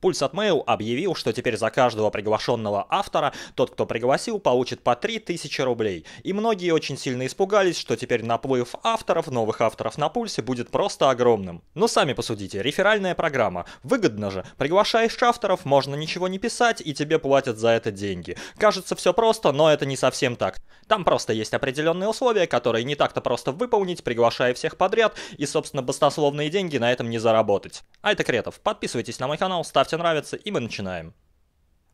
Пульс от Mail объявил, что теперь за каждого приглашенного автора тот, кто пригласил, получит по 3000 рублей. И многие очень сильно испугались, что теперь наплыв авторов, новых авторов на пульсе будет просто огромным. Но сами посудите, реферальная программа. Выгодно же, приглашаешь авторов, можно ничего не писать, и тебе платят за это деньги. Кажется, все просто, но это не совсем так. Там просто есть определенные условия, которые не так-то просто выполнить, приглашая всех подряд, и, собственно, баснословные деньги на этом не заработать. А это Кретов. Подписывайтесь на мой канал, ставьте тебе нравится, и мы начинаем.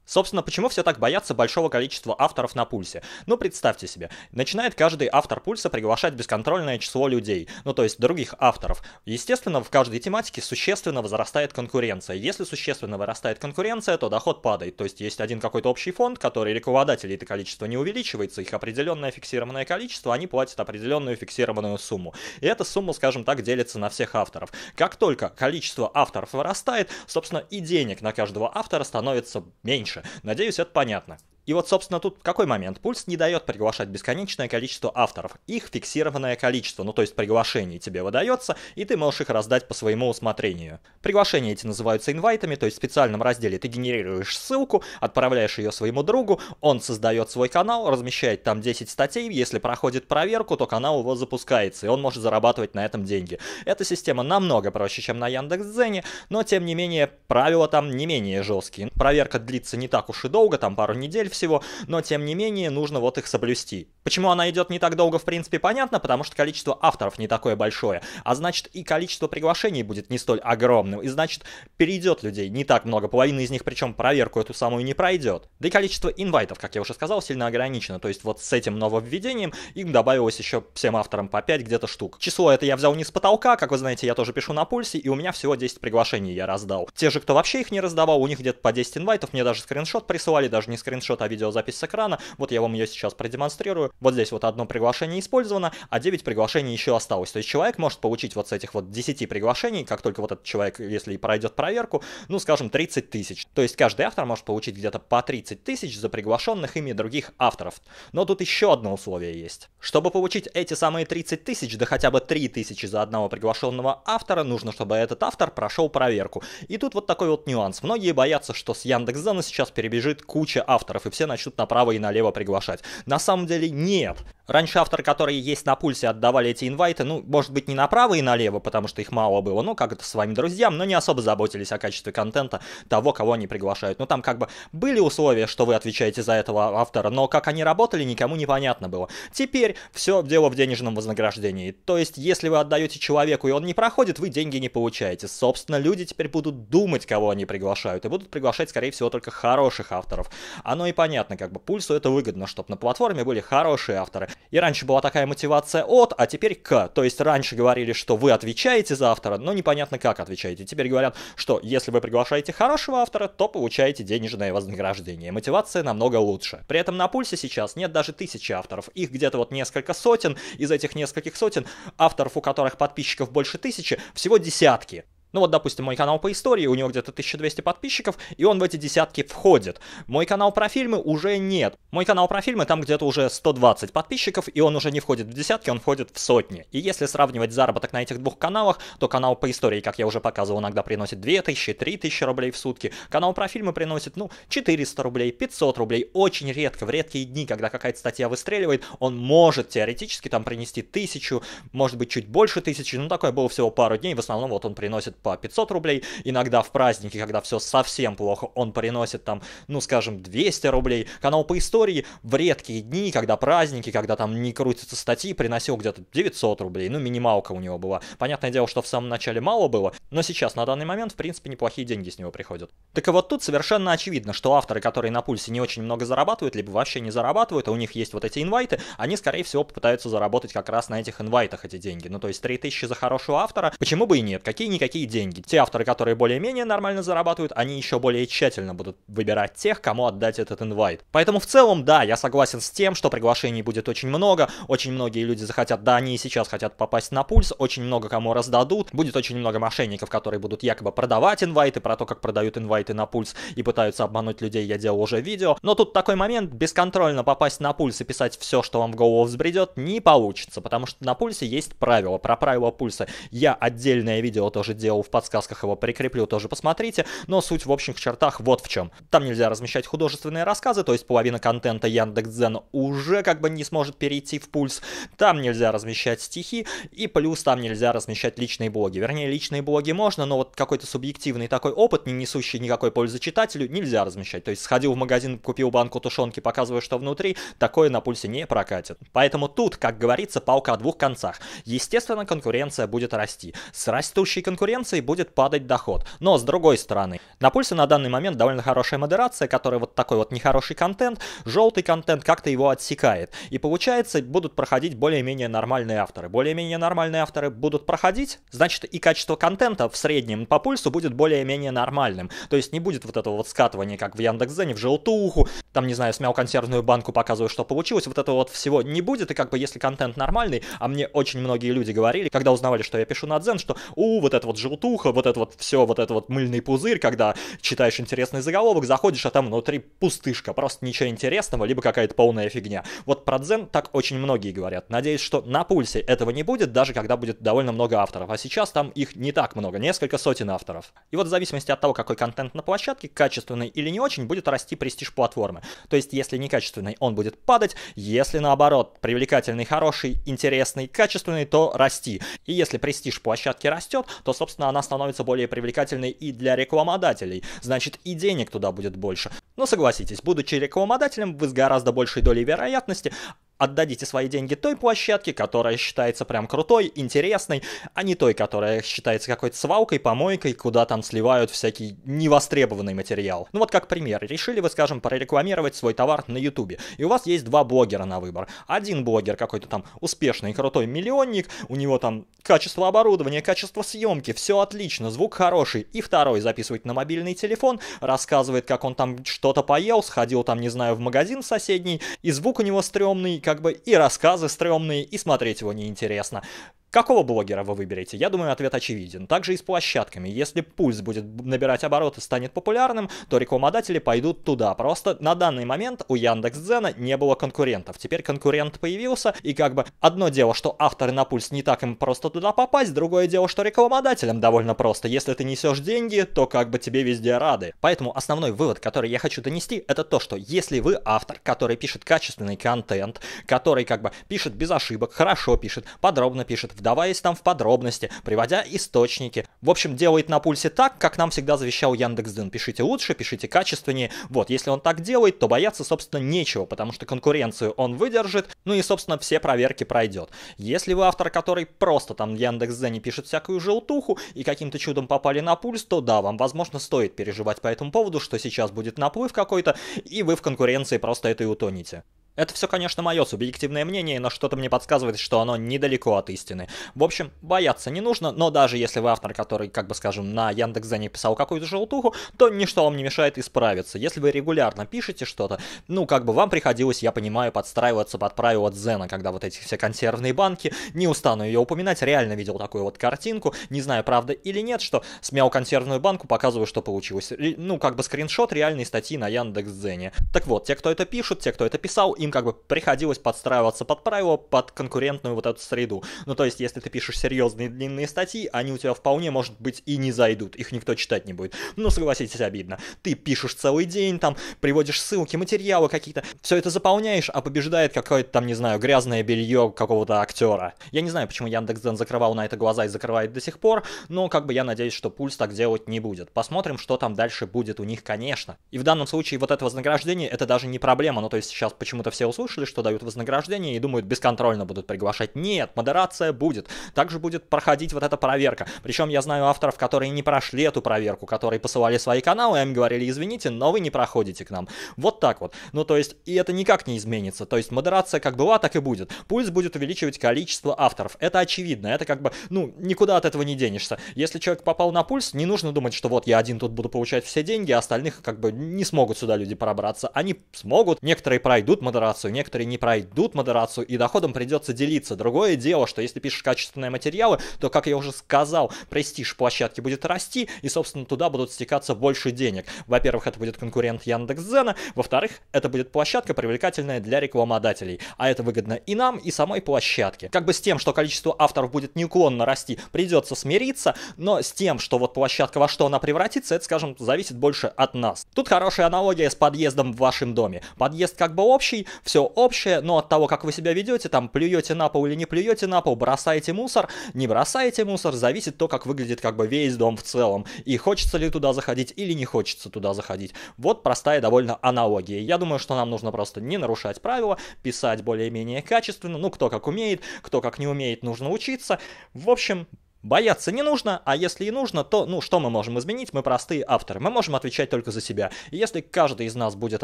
Собственно, почему все так боятся большого количества авторов на пульсе? Ну, представьте себе, начинает каждый автор пульса приглашать бесконтрольное число людей, ну то есть других авторов. Естественно, в каждой тематике существенно возрастает конкуренция. Если существенно вырастает конкуренция, то доход падает. То есть есть один какой-то общий фонд, который рекламодателей это количество не увеличивается, их определенное фиксированное количество, они платят определенную фиксированную сумму. И эта сумма, скажем так, делится на всех авторов. Как только количество авторов вырастает, собственно, и денег на каждого автора становится меньше дальше. Надеюсь, это понятно. И вот, собственно, тут какой момент? Пульс не дает приглашать бесконечное количество авторов. Их фиксированное количество, ну то есть приглашение тебе выдается, и ты можешь их раздать по своему усмотрению. Приглашения эти называются инвайтами, то есть в специальном разделе ты генерируешь ссылку, отправляешь ее своему другу, он создает свой канал, размещает там 10 статей, если проходит проверку, то канал его запускается, и он может зарабатывать на этом деньги. Эта система намного проще, чем на Яндекс.Дзене, но тем не менее правила там не менее жесткие. Проверка длится не так уж и долго, там пару недель, всего, но тем не менее нужно вот их соблюсти. Почему она идет не так долго, в принципе, понятно, потому что количество авторов не такое большое, а значит и количество приглашений будет не столь огромным, и значит перейдет людей не так много, половина из них причем проверку эту самую не пройдет. Да и количество инвайтов, как я уже сказал, сильно ограничено, то есть вот с этим нововведением им добавилось еще всем авторам по 5 где-то штук. Число это я взял не с потолка, как вы знаете, я тоже пишу на пульсе, и у меня всего 10 приглашений я раздал. Те же, кто вообще их не раздавал, у них где-то по 10 инвайтов, мне даже скриншот присылали, даже не скриншот, а видеозапись с экрана. Вот я вам ее сейчас продемонстрирую. Вот здесь вот одно приглашение использовано, а 9 приглашений еще осталось. То есть человек может получить вот с этих вот 10 приглашений, как только вот этот человек, если и пройдет проверку, ну, скажем, 30 тысяч. То есть каждый автор может получить где-то по 30 тысяч за приглашенных ими других авторов. Но тут еще одно условие есть. Чтобы получить эти самые 30 тысяч, да хотя бы 3 тысячи за одного приглашенного автора, нужно, чтобы этот автор прошел проверку. И тут вот такой вот нюанс. Многие боятся, что с Яндекс.Зена сейчас перебежит куча авторов, и все начнут направо и налево приглашать. На самом деле нет. Раньше авторы, которые есть на пульсе, отдавали эти инвайты, ну, может быть, не направо и налево, потому что их мало было, ну, как это с вами друзьям, но не особо заботились о качестве контента того, кого они приглашают. Ну, там как бы были условия, что вы отвечаете за этого автора, но как они работали, никому не понятно было. Теперь все дело в денежном вознаграждении. То есть, если вы отдаете человеку, и он не проходит, вы деньги не получаете. Собственно, люди теперь будут думать, кого они приглашают, и будут приглашать, скорее всего, только хороших авторов. Оно и непонятно, как бы пульсу это выгодно, чтобы на платформе были хорошие авторы. И раньше была такая мотивация от, а теперь к. То есть раньше говорили, что вы отвечаете за автора, но непонятно как отвечаете. Теперь говорят, что если вы приглашаете хорошего автора, то получаете денежное вознаграждение. Мотивация намного лучше. При этом на пульсе сейчас нет даже тысячи авторов. Их где-то вот несколько сотен. Из этих нескольких сотен авторов, у которых подписчиков больше тысячи, всего десятки. Ну вот, допустим, мой канал по истории, у него где-то 1200 подписчиков, и он в эти десятки входит. Мой канал про фильмы уже нет. Мой канал про фильмы, там где-то уже 120 подписчиков, и он уже не входит в десятки, он входит в сотни. И если сравнивать заработок на этих двух каналах, то канал по истории, как я уже показывал, иногда приносит 2000, 3000 рублей в сутки. Канал про фильмы приносит, ну, 400 рублей, 500 рублей. Очень редко, в редкие дни, когда какая-то статья выстреливает, он может теоретически там принести тысячу, может быть, чуть больше тысячи. Ну, такое было всего пару дней, в основном вот он приносит по 500 рублей, иногда в праздники, когда все совсем плохо, он приносит там, ну скажем, 200 рублей. Канал по истории в редкие дни, когда праздники, когда там не крутятся статьи, приносил где-то 900 рублей, ну минималка у него была. Понятное дело, что в самом начале мало было, но сейчас на данный момент, в принципе, неплохие деньги с него приходят. Так и вот тут совершенно очевидно, что авторы, которые на пульсе не очень много зарабатывают, либо вообще не зарабатывают, а у них есть вот эти инвайты, они, скорее всего, попытаются заработать как раз на этих инвайтах эти деньги. Ну, то есть 3000 за хорошего автора, почему бы и нет? Какие-никакие деньги. Те авторы, которые более-менее нормально зарабатывают, они еще более тщательно будут выбирать тех, кому отдать этот инвайт. Поэтому в целом, да, я согласен с тем, что приглашений будет очень много, очень многие люди захотят, да, они и сейчас хотят попасть на пульс, очень много кому раздадут, будет очень много мошенников, которые будут якобы продавать инвайты, про то, как продают инвайты на пульс и пытаются обмануть людей, я делал уже видео. Но тут такой момент, бесконтрольно попасть на пульс и писать все, что вам в голову взбредет, не получится, потому что на пульсе есть правила, про правила пульса. Я отдельное видео тоже делал в подсказках его прикреплю, тоже посмотрите. Но суть в общих чертах вот в чем. Там нельзя размещать художественные рассказы, то есть половина контента Яндекс.Дзен уже как бы не сможет перейти в пульс. Там нельзя размещать стихи, и плюс там нельзя размещать личные блоги. Вернее, личные блоги можно, но вот какой-то субъективный такой опыт, не несущий никакой пользы читателю, нельзя размещать. То есть сходил в магазин, купил банку тушенки, показываю, что внутри, такое на пульсе не прокатит. Поэтому тут, как говорится, палка о двух концах. Естественно, конкуренция будет расти. С растущей конкуренцией конкуренции будет падать доход. Но с другой стороны, на пульсе на данный момент довольно хорошая модерация, которая вот такой вот нехороший контент, желтый контент как-то его отсекает. И получается, будут проходить более-менее нормальные авторы. Более-менее нормальные авторы будут проходить, значит и качество контента в среднем по пульсу будет более-менее нормальным. То есть не будет вот этого вот скатывания, как в Яндекс.Зене, в желтуху, там, не знаю, смял консервную банку, показываю, что получилось, вот этого вот всего не будет, и как бы если контент нормальный, а мне очень многие люди говорили, когда узнавали, что я пишу на Дзен, что у, вот это вот желтуха, желтуха, вот это вот все, вот это вот мыльный пузырь, когда читаешь интересный заголовок, заходишь, а там внутри пустышка, просто ничего интересного, либо какая-то полная фигня. Вот про дзен так очень многие говорят. Надеюсь, что на пульсе этого не будет, даже когда будет довольно много авторов. А сейчас там их не так много, несколько сотен авторов. И вот в зависимости от того, какой контент на площадке, качественный или не очень, будет расти престиж платформы. То есть, если некачественный, он будет падать, если наоборот, привлекательный, хороший, интересный, качественный, то расти. И если престиж площадки растет, то, собственно, соответственно, она становится более привлекательной и для рекламодателей, значит и денег туда будет больше. Но согласитесь, будучи рекламодателем, вы с гораздо большей долей вероятности отдадите свои деньги той площадке, которая считается прям крутой, интересной, а не той, которая считается какой-то свалкой, помойкой, куда там сливают всякий невостребованный материал. Ну вот как пример, решили вы, скажем, прорекламировать свой товар на ютубе, и у вас есть два блогера на выбор. Один блогер какой-то там успешный, крутой миллионник, у него там качество оборудования, качество съемки, все отлично, звук хороший, и второй записывает на мобильный телефон, рассказывает, как он там что-то поел, сходил там, не знаю, в магазин соседний, и звук у него стрёмный, как бы и рассказы стрёмные, и смотреть его неинтересно. Какого блогера вы выберете? Я думаю, ответ очевиден. Также и с площадками. Если пульс будет набирать обороты, станет популярным, то рекламодатели пойдут туда. Просто на данный момент у Яндекс.Дзена не было конкурентов. Теперь конкурент появился, и как бы одно дело, что авторы на пульс не так им просто туда попасть, другое дело, что рекламодателям довольно просто. Если ты несешь деньги, то как бы тебе везде рады. Поэтому основной вывод, который я хочу донести, это то, что если вы автор, который пишет качественный контент, который как бы пишет без ошибок, хорошо пишет, подробно пишет, в вдаваясь там в подробности, приводя источники. В общем, делает на пульсе так, как нам всегда завещал Яндекс Яндекс.Дэн. Пишите лучше, пишите качественнее. Вот, если он так делает, то бояться, собственно, нечего, потому что конкуренцию он выдержит, ну и, собственно, все проверки пройдет. Если вы автор, который просто там Яндекс Яндекс.Дзене пишет всякую желтуху и каким-то чудом попали на пульс, то да, вам, возможно, стоит переживать по этому поводу, что сейчас будет наплыв какой-то, и вы в конкуренции просто это и утонете. Это все, конечно, мое субъективное мнение, но что-то мне подсказывает, что оно недалеко от истины. В общем, бояться не нужно, но даже если вы автор, который, как бы скажем, на Яндекс.Зене писал какую-то желтуху, то ничто вам не мешает исправиться. Если вы регулярно пишете что-то, ну, как бы вам приходилось, я понимаю, подстраиваться под правила Дзена, когда вот эти все консервные банки, не устану ее упоминать, реально видел такую вот картинку, не знаю, правда или нет, что смял консервную банку, показываю, что получилось. Ну, как бы скриншот реальной статьи на Яндекс.Дзене. Так вот, те, кто это пишут, те, кто это писал, им им как бы приходилось подстраиваться под правила, под конкурентную вот эту среду. Ну, то есть, если ты пишешь серьезные длинные статьи, они у тебя вполне, может быть, и не зайдут, их никто читать не будет. Ну, согласитесь, обидно. Ты пишешь целый день, там, приводишь ссылки, материалы какие-то, все это заполняешь, а побеждает какое-то там, не знаю, грязное белье какого-то актера. Я не знаю, почему Яндекс.Дзен закрывал на это глаза и закрывает до сих пор, но как бы я надеюсь, что пульс так делать не будет. Посмотрим, что там дальше будет у них, конечно. И в данном случае вот это вознаграждение, это даже не проблема, ну, то есть сейчас почему-то все услышали, что дают вознаграждение и думают, бесконтрольно будут приглашать. Нет, модерация будет. Также будет проходить вот эта проверка. Причем я знаю авторов, которые не прошли эту проверку, которые посылали свои каналы, и им говорили, извините, но вы не проходите к нам. Вот так вот. Ну, то есть, и это никак не изменится. То есть, модерация как была, так и будет. Пульс будет увеличивать количество авторов. Это очевидно. Это как бы, ну, никуда от этого не денешься. Если человек попал на пульс, не нужно думать, что вот я один тут буду получать все деньги, а остальных как бы не смогут сюда люди пробраться. Они смогут, некоторые пройдут модерацию, модерацию, некоторые не пройдут модерацию, и доходом придется делиться. Другое дело, что если пишешь качественные материалы, то, как я уже сказал, престиж площадки будет расти, и, собственно, туда будут стекаться больше денег. Во-первых, это будет конкурент Яндекс.Зена, во-вторых, это будет площадка, привлекательная для рекламодателей, а это выгодно и нам, и самой площадке. Как бы с тем, что количество авторов будет неуклонно расти, придется смириться, но с тем, что вот площадка во что она превратится, это, скажем, зависит больше от нас. Тут хорошая аналогия с подъездом в вашем доме. Подъезд как бы общий, все общее, но от того, как вы себя ведете, там, плюете на пол или не плюете на пол, бросаете мусор, не бросаете мусор, зависит то, как выглядит как бы весь дом в целом, и хочется ли туда заходить или не хочется туда заходить. Вот простая довольно аналогия. Я думаю, что нам нужно просто не нарушать правила, писать более-менее качественно, ну, кто как умеет, кто как не умеет, нужно учиться. В общем, Бояться не нужно, а если и нужно, то, ну, что мы можем изменить? Мы простые авторы, мы можем отвечать только за себя. И если каждый из нас будет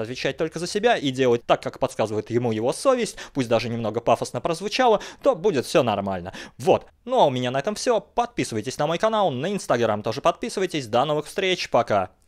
отвечать только за себя и делать так, как подсказывает ему его совесть, пусть даже немного пафосно прозвучало, то будет все нормально. Вот. Ну а у меня на этом все. Подписывайтесь на мой канал, на инстаграм тоже подписывайтесь. До новых встреч, пока!